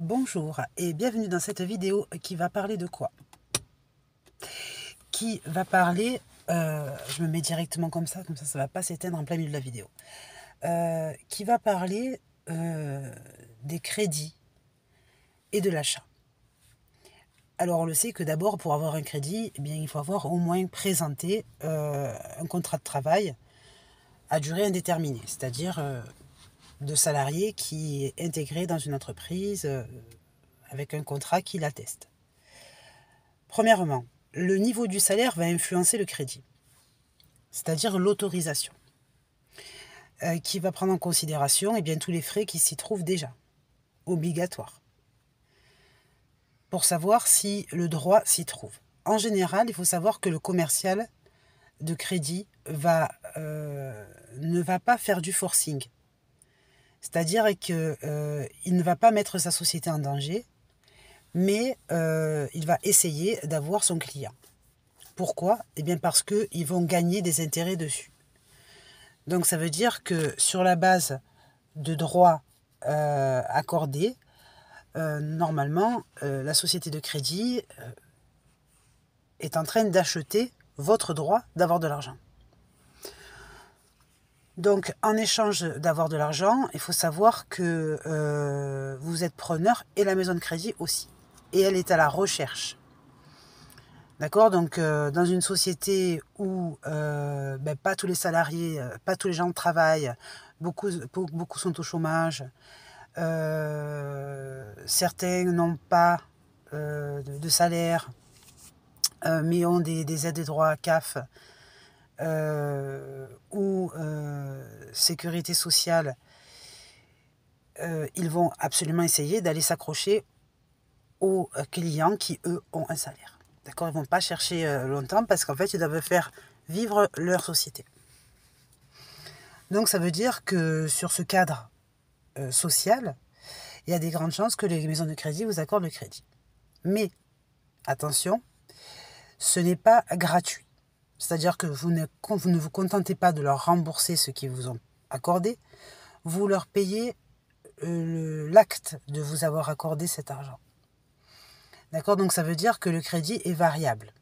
Bonjour et bienvenue dans cette vidéo qui va parler de quoi Qui va parler, euh, je me mets directement comme ça, comme ça ça ne va pas s'éteindre en plein milieu de la vidéo, euh, qui va parler euh, des crédits et de l'achat. Alors on le sait que d'abord pour avoir un crédit, eh bien, il faut avoir au moins présenté un contrat de travail à durée indéterminée, c'est-à-dire de salarié qui est intégré dans une entreprise euh, avec un contrat qui l'atteste. Premièrement, le niveau du salaire va influencer le crédit, c'est-à-dire l'autorisation, euh, qui va prendre en considération et eh bien, tous les frais qui s'y trouvent déjà, obligatoires, pour savoir si le droit s'y trouve. En général, il faut savoir que le commercial de crédit euh, ne va pas faire du forcing. C'est-à-dire qu'il euh, ne va pas mettre sa société en danger, mais euh, il va essayer d'avoir son client. Pourquoi Eh bien parce qu'ils vont gagner des intérêts dessus. Donc ça veut dire que sur la base de droits euh, accordés, normalement, la société de crédit est en train d'acheter votre droit d'avoir de l'argent. Donc, en échange d'avoir de l'argent, il faut savoir que euh, vous êtes preneur et la maison de crédit aussi. Et elle est à la recherche. D'accord Donc, euh, dans une société où euh, ben, pas tous les salariés, pas tous les gens travaillent, beaucoup, beaucoup sont au chômage, certains n'ont pas de, salaire, mais ont des, aides et droits à CAF sécurité sociale, euh, ils vont absolument essayer d'aller s'accrocher aux euh, clients qui, eux, ont un salaire. D'accord Ils ne vont pas chercher euh, longtemps parce qu'en fait, ils doivent faire vivre leur société. Donc, ça veut dire que sur ce cadre social, il y a des grandes chances que les maisons de crédit vous accordent le crédit. Mais, attention, ce n'est pas gratuit. C'est-à-dire que vous ne, vous ne vous contentez pas de leur rembourser ce qu'ils vous ont accordé, vous leur payez euh, l'acte de vous avoir accordé cet argent. D'accord Donc ça veut dire que le crédit est variable.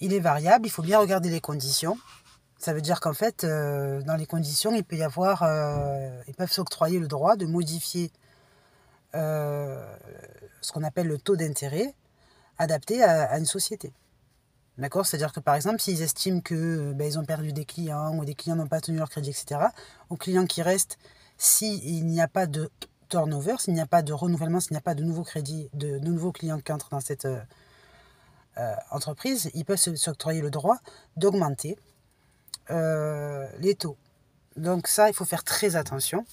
Il est variable, il faut bien regarder les conditions. Ça veut dire qu'en fait, euh, dans les conditions, il peut y avoir, euh, ils peuvent s'octroyer le droit de modifier ce qu'on appelle le taux d'intérêt adapté à une société. D'accord C'est-à-dire que par exemple, s'ils estiment qu'ils euh, bah, ont perdu des clients ou des clients n'ont pas tenu leur crédit, etc., aux clients qui restent, s'il n'y a pas de turnover, s'il n'y a pas de renouvellement, s'il n'y a pas de nouveaux crédits, de, nouveaux clients qui entrent dans cette euh, euh, entreprise, ils peuvent se s'octroyer le droit d'augmenter les taux. Donc ça, il faut faire très attention.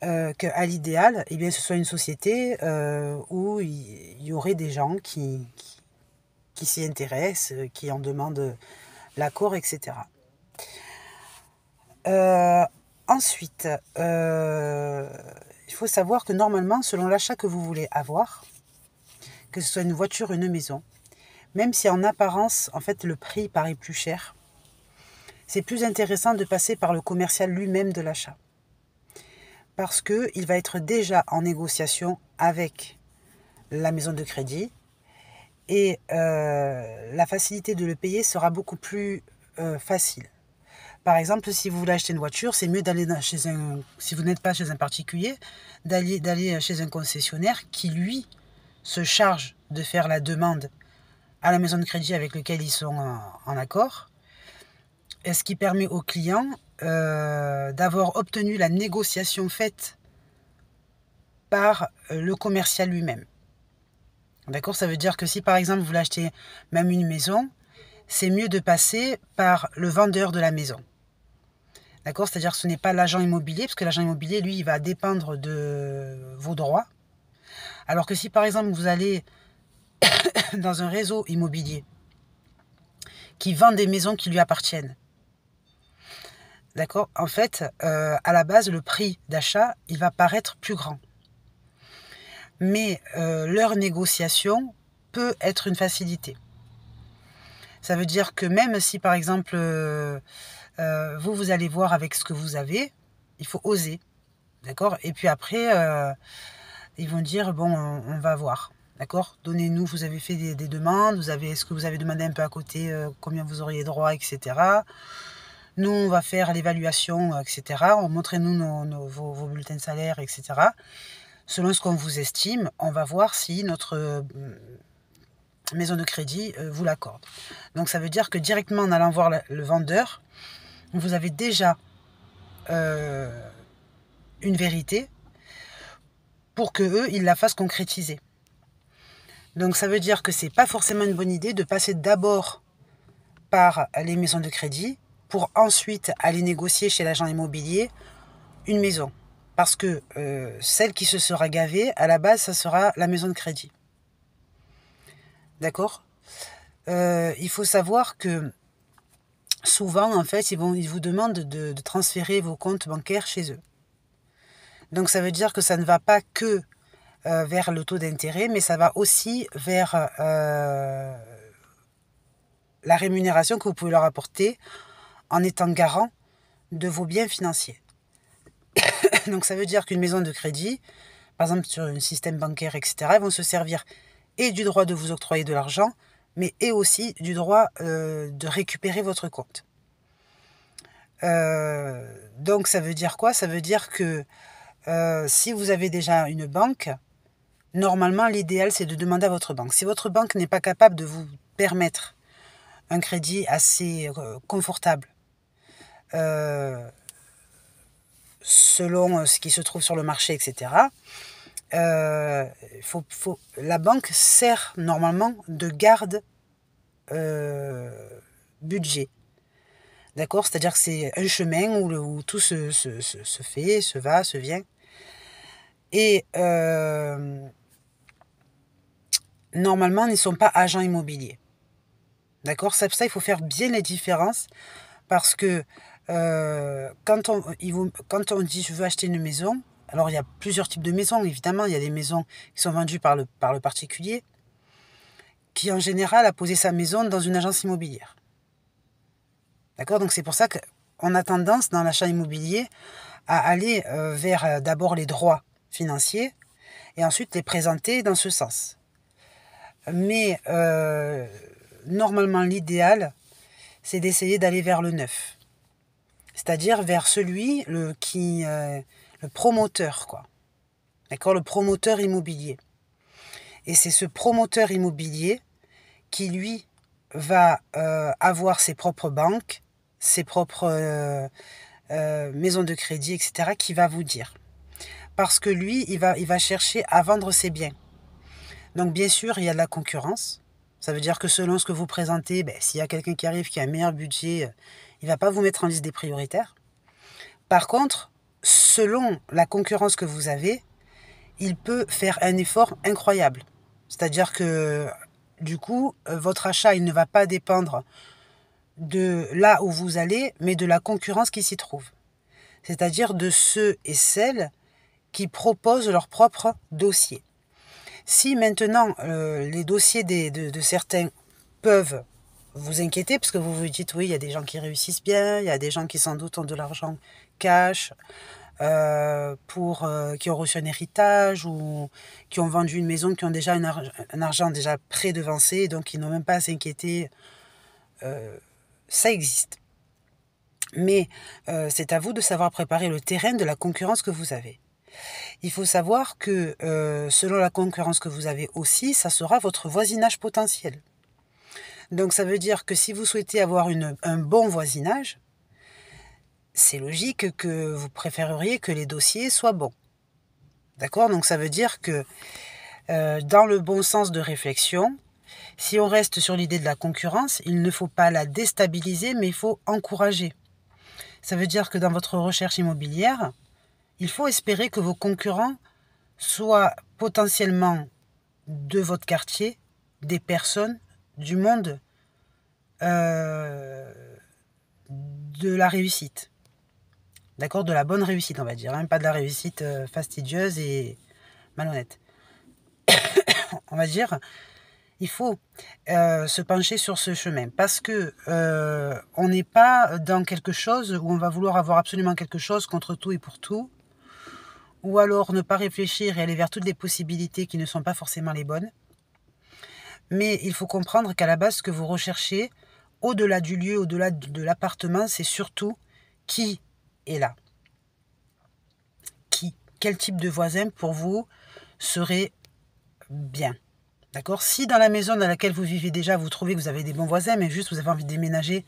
qu'à l'idéal, eh bien, ce soit une société où il y, aurait des gens qui qui s'y intéressent, euh, qui en demandent l'accord, etc. Euh, ensuite, euh, il faut savoir que normalement, selon l'achat que vous voulez avoir, que ce soit une voiture, ou une maison, même si en apparence, en fait, le prix paraît plus cher, c'est plus intéressant de passer par le commercial lui-même de l'achat. Parce qu'il va être déjà en négociation avec la maison de crédit, et euh, la facilité de le payer sera beaucoup plus euh, facile. Par exemple, si vous voulez acheter une voiture, c'est mieux d'aller chez un, si vous n'êtes pas chez un particulier, d'aller, euh, chez un concessionnaire qui, lui, se charge de faire la demande à la maison de crédit avec laquelle ils sont en, accord, ce qui permet au client d'avoir obtenu la négociation faite par le commercial lui-même. D'accord Ça veut dire que si par exemple vous l'achetez même une maison, c'est mieux de passer par le vendeur de la maison. D'accord C'est-à-dire que ce n'est pas l'agent immobilier, parce que l'agent immobilier, lui, il va dépendre de vos droits. Alors que si par exemple vous allez dans un réseau immobilier qui vend des maisons qui lui appartiennent, D'accord En fait, euh, à la base, le prix d'achat, il va paraître plus grand mais euh, leur négociation peut être une facilité. Ça veut dire que même si par exemple euh, euh, vous vous allez voir avec ce que vous avez, il faut oser, d'accord Et puis après, ils vont dire bon, on, va voir, d'accord Donnez-nous, vous avez fait des, demandes, vous avez, est-ce que vous avez demandé un peu à côté combien vous auriez droit, etc. Nous, on va faire l'évaluation, etc. Montrez-nous nos, vos, vos bulletins de salaire, etc selon ce qu'on vous estime, on va voir si notre euh, maison de crédit euh, vous l'accorde. Donc ça veut dire que directement en allant voir le vendeur, vous avez déjà euh, une vérité pour que ils la fassent concrétiser. Donc ça veut dire que c'est pas forcément une bonne idée de passer d'abord par les maisons de crédit pour ensuite aller négocier chez l'agent immobilier une maison. Parce que euh, celle qui se sera gavée, à la base, ça sera la maison de crédit. D'accord euh, Il faut savoir que souvent, en fait, ils, vous demandent de, transférer vos comptes bancaires chez eux. Donc ça veut dire que ça ne va pas que euh, vers le taux d'intérêt, mais ça va aussi vers la rémunération que vous pouvez leur apporter en étant garant de vos biens financiers. Donc ça veut dire qu'une maison de crédit, par exemple sur un système bancaire, etc., vont se servir et du droit de vous octroyer de l'argent, mais et aussi du droit euh, de récupérer votre compte. Euh, donc ça veut dire quoi Ça veut dire que euh, si vous avez déjà une banque, normalement l'idéal c'est de demander à votre banque. Si votre banque n'est pas capable de vous permettre un crédit assez confortable, selon euh, ce qui se trouve sur le marché, etc. Euh, la banque sert normalement de garde euh, budget. D'accord C'est-à-dire que c'est un chemin où, tout se, se, se, se, fait, se va, se vient. Et normalement, ils ne sont pas agents immobiliers. D'accord ça il faut faire bien les différences parce que euh, quand, on, quand on dit je veux acheter une maison, alors il y a plusieurs types de maisons, évidemment, il y a des maisons qui sont vendues par le, par le particulier, qui en général a posé sa maison dans une agence immobilière. D'accord Donc c'est pour ça qu'on a tendance dans l'achat immobilier à aller euh, vers euh, d'abord les droits financiers et ensuite les présenter dans ce sens. Mais normalement l'idéal, c'est d'essayer d'aller vers le neuf c'est-à-dire vers celui le, qui, euh, le promoteur, quoi. D'accord Le promoteur immobilier. Et c'est ce promoteur immobilier qui, lui, va euh, avoir ses propres banques, ses propres euh, maisons de crédit, etc., qui va vous dire. Parce que lui, il va, il va chercher à vendre ses biens. Donc, bien sûr, il y a de la concurrence. Ça veut dire que selon ce que vous présentez, ben, s'il y a quelqu'un qui arrive qui a un meilleur budget, euh, il ne va pas vous mettre en liste des prioritaires. Par contre, selon la concurrence que vous avez, il peut faire un effort incroyable. C'est-à-dire que du coup, euh, votre achat, il ne va pas dépendre de là où vous allez, mais de la concurrence qui s'y trouve. C'est-à-dire de ceux et celles qui proposent leur propre dossier. Si maintenant euh, les dossiers de, certains peuvent vous inquiéter, parce que vous vous dites, oui, il y a des gens qui réussissent bien, il y a des gens qui sans doute ont de l'argent cash, euh, pour, euh, qui ont reçu un héritage ou qui ont vendu une maison, qui ont déjà un, un argent déjà prédevancé, donc ils n'ont même pas à s'inquiéter, ça existe. Mais c'est à vous de savoir préparer le terrain de la concurrence que vous avez. Il faut savoir que euh, selon la concurrence que vous avez aussi, ça sera votre voisinage potentiel. Donc ça veut dire que si vous souhaitez avoir un bon voisinage, c'est logique que vous préféreriez que les dossiers soient bons. D'accord Donc ça veut dire que euh, dans le bon sens de réflexion, si on reste sur l'idée de la concurrence, il ne faut pas la déstabiliser, mais il faut encourager. Ça veut dire que dans votre recherche immobilière, il faut espérer que vos concurrents soient potentiellement de votre quartier, des personnes, du monde euh, de la réussite. D'accord De la bonne réussite, on va dire. Hein, pas de la réussite euh, fastidieuse et malhonnête. on va dire, il faut euh, se pencher sur ce chemin parce que on n'est pas dans quelque chose où on va vouloir avoir absolument quelque chose contre tout et pour tout ou alors ne pas réfléchir et aller vers toutes les possibilités qui ne sont pas forcément les bonnes. Mais il faut comprendre qu'à la base, ce que vous recherchez, au-delà du lieu, au-delà de l'appartement, c'est surtout qui est là. Qui Quel type de voisin pour vous serait bien D'accord Si dans la maison dans laquelle vous vivez déjà, vous trouvez que vous avez des bons voisins, mais juste vous avez envie de déménager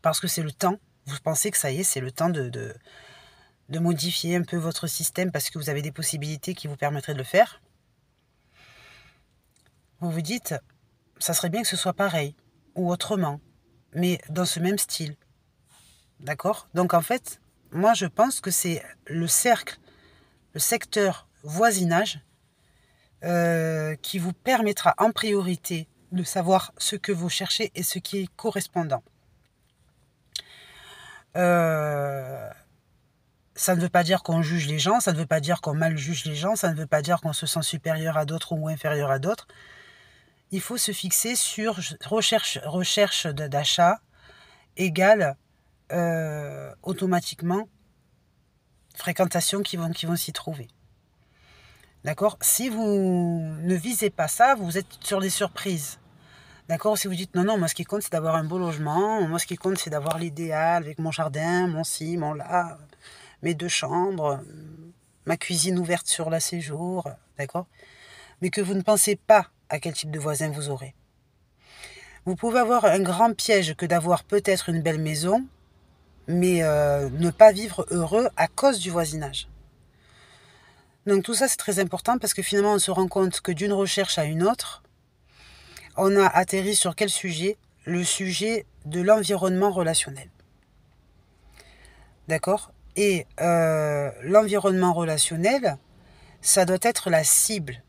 parce que c'est le temps, vous pensez que ça y est, c'est le temps de de modifier un peu votre système parce que vous avez des possibilités qui vous permettraient de le faire, vous vous dites, ça serait bien que ce soit pareil ou autrement, mais dans ce même style. D'accord Donc en fait, moi je pense que c'est le cercle, le secteur voisinage euh, qui vous permettra en priorité de savoir ce que vous cherchez et ce qui est correspondant. Euh, ça ne veut pas dire qu'on juge les gens, ça ne veut pas dire qu'on mal juge les gens, ça ne veut pas dire qu'on se sent supérieur à d'autres ou inférieur à d'autres. Il faut se fixer sur recherche, recherche d'achat égale euh, automatiquement fréquentation qui vont, qui vont s'y trouver. D'accord Si vous ne visez pas ça, vous êtes sur des surprises. D'accord Si vous dites non, non, moi ce qui compte c'est d'avoir un beau logement, moi ce qui compte c'est d'avoir l'idéal avec mon jardin, mon ci, mon là mes deux chambres, ma cuisine ouverte sur la séjour, d'accord Mais que vous ne pensez pas à quel type de voisin vous aurez. Vous pouvez avoir un grand piège que d'avoir peut-être une belle maison, mais euh, ne pas vivre heureux à cause du voisinage. Donc tout ça c'est très important parce que finalement on se rend compte que d'une recherche à une autre, on a atterri sur quel sujet Le sujet de l'environnement relationnel. D'accord et euh, l'environnement relationnel, ça doit être la cible.